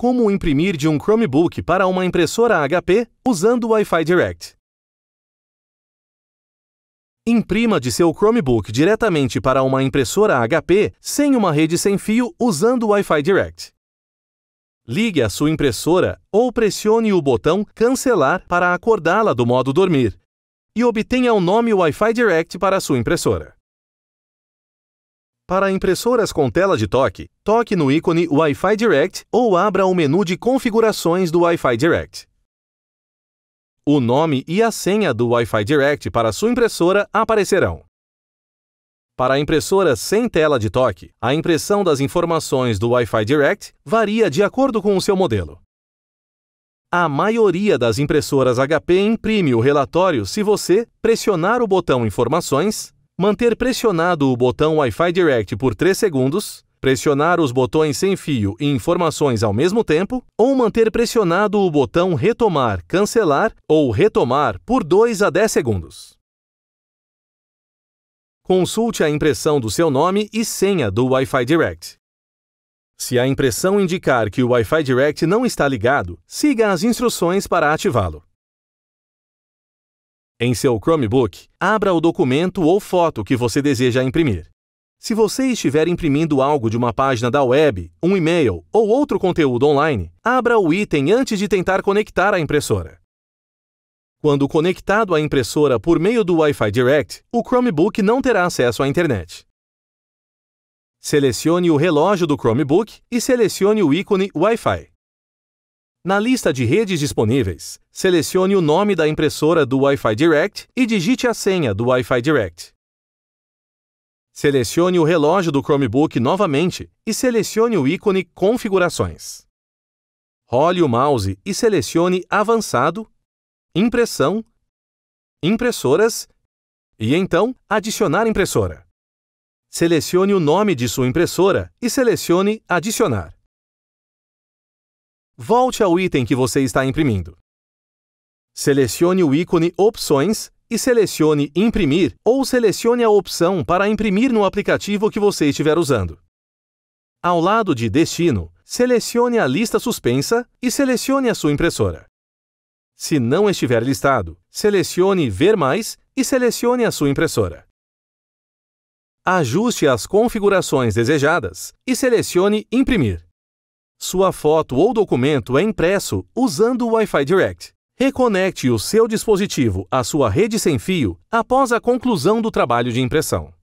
Como imprimir de um Chromebook para uma impressora HP usando Wi-Fi Direct. Imprima de seu Chromebook diretamente para uma impressora HP sem uma rede sem fio usando Wi-Fi Direct. Ligue a sua impressora ou pressione o botão Cancelar para acordá-la do modo dormir e obtenha o nome Wi-Fi Direct para a sua impressora. Para impressoras com tela de toque, toque no ícone Wi-Fi Direct ou abra o menu de configurações do Wi-Fi Direct. O nome e a senha do Wi-Fi Direct para sua impressora aparecerão. Para impressoras sem tela de toque, a impressão das informações do Wi-Fi Direct varia de acordo com o seu modelo. A maioria das impressoras HP imprime o relatório se você pressionar o botão Informações manter pressionado o botão Wi-Fi Direct por 3 segundos, pressionar os botões sem fio e informações ao mesmo tempo, ou manter pressionado o botão Retomar, Cancelar ou Retomar por 2 a 10 segundos. Consulte a impressão do seu nome e senha do Wi-Fi Direct. Se a impressão indicar que o Wi-Fi Direct não está ligado, siga as instruções para ativá-lo. Em seu Chromebook, abra o documento ou foto que você deseja imprimir. Se você estiver imprimindo algo de uma página da web, um e-mail ou outro conteúdo online, abra o item antes de tentar conectar a impressora. Quando conectado à impressora por meio do Wi-Fi Direct, o Chromebook não terá acesso à internet. Selecione o relógio do Chromebook e selecione o ícone Wi-Fi. Na lista de redes disponíveis, selecione o nome da impressora do Wi-Fi Direct e digite a senha do Wi-Fi Direct. Selecione o relógio do Chromebook novamente e selecione o ícone Configurações. Role o mouse e selecione Avançado, Impressão, Impressoras e então Adicionar impressora. Selecione o nome de sua impressora e selecione Adicionar. Volte ao item que você está imprimindo. Selecione o ícone Opções e selecione Imprimir ou selecione a opção para imprimir no aplicativo que você estiver usando. Ao lado de Destino, selecione a lista suspensa e selecione a sua impressora. Se não estiver listado, selecione Ver Mais e selecione a sua impressora. Ajuste as configurações desejadas e selecione Imprimir. Sua foto ou documento é impresso usando o Wi-Fi Direct. Reconecte o seu dispositivo à sua rede sem fio após a conclusão do trabalho de impressão.